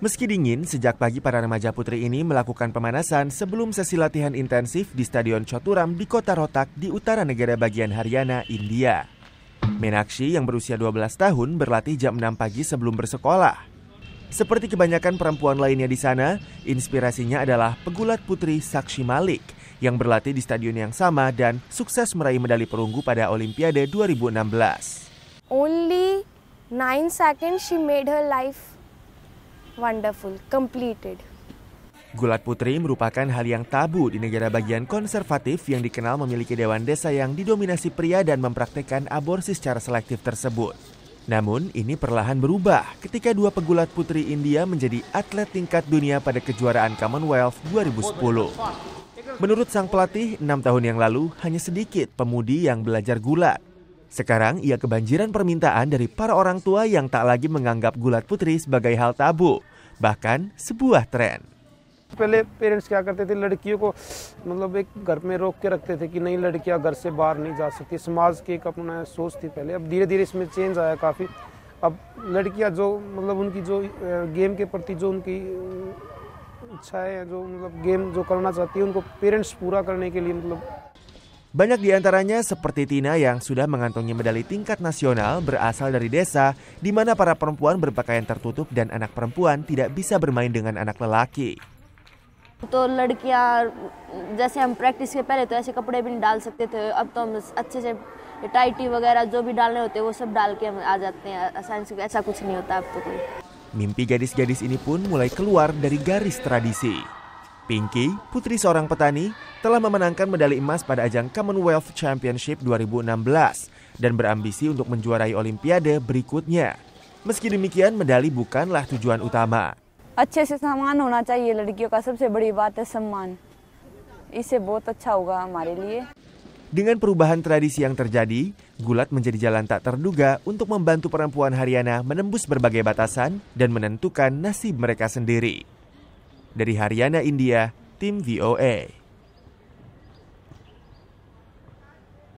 Meski dingin, sejak pagi para remaja putri ini melakukan pemanasan sebelum sesi latihan intensif di Stadion Choturam di kota Rotak di utara negara bagian Haryana, India. Menakshi yang berusia 12 tahun berlatih jam 6 pagi sebelum bersekolah. Seperti kebanyakan perempuan lainnya di sana, inspirasinya adalah pegulat putri Sakshi Malik yang berlatih di stadion yang sama dan sukses meraih medali perunggu pada Olimpiade 2016. Only 9 seconds she made her life wonderful, completed. Gulat putri merupakan hal yang tabu di negara bagian konservatif yang dikenal memiliki dewan desa yang didominasi pria dan mempraktekkan aborsi secara selektif tersebut. Namun, ini perlahan berubah ketika dua pegulat putri India menjadi atlet tingkat dunia pada kejuaraan Commonwealth 2010. Menurut sang pelatih, enam tahun yang lalu hanya sedikit pemudi yang belajar gulat. Sekarang ia kebanjiran permintaan dari para orang tua yang tak lagi menganggap gulat putri sebagai hal tabu bahkan sebuah tren पहले parents क्या करते थे लड़कियों को मतलब एक घर में रोक के रखते थे कि नहीं लड़कियां घर से बाहर नहीं जा सकती समाज की एक अपना सोच थी पहले अब धीरे धीरे इसमें चेंज आया काफ़ी अब लड़कियां जो मतलब उनकी जो गेम के प्रति जो उनकी इच्छाएँ जो मतलब गेम जो करना चाहती है उनको पेरेंट्स पूरा करने के लिए मतलब Banyak di antaranya seperti Tina yang sudah mengantongi medali tingkat nasional berasal dari desa di mana para perempuan berpakaian tertutup dan anak perempuan tidak bisa bermain dengan anak lelaki. तो लड़कियां जैसे हम प्रैक्टिस के पहले तो ऐसे कपड़े भी नहीं डाल सकते थे अब तो हम अच्छे से टाइटी वगैरह जो भी डालने होते हैं वो सब डाल के हम आ जाते हैं आसानी से ऐसा कुछ नहीं होता अब तो कोई Mimpi gadis-gadis ini pun mulai keluar dari garis tradisi. Pinky, putri seorang petani, telah memenangkan medali emas pada ajang Commonwealth Championship 2016 dan berambisi untuk menjuarai Olimpiade berikutnya. Meski demikian, medali bukanlah tujuan utama. E Dengan perubahan tradisi yang terjadi, gulat menjadi jalan tak terduga untuk membantu perempuan Haryana menembus berbagai batasan dan menentukan nasib mereka sendiri. Dari Haryana, India, tim VOA.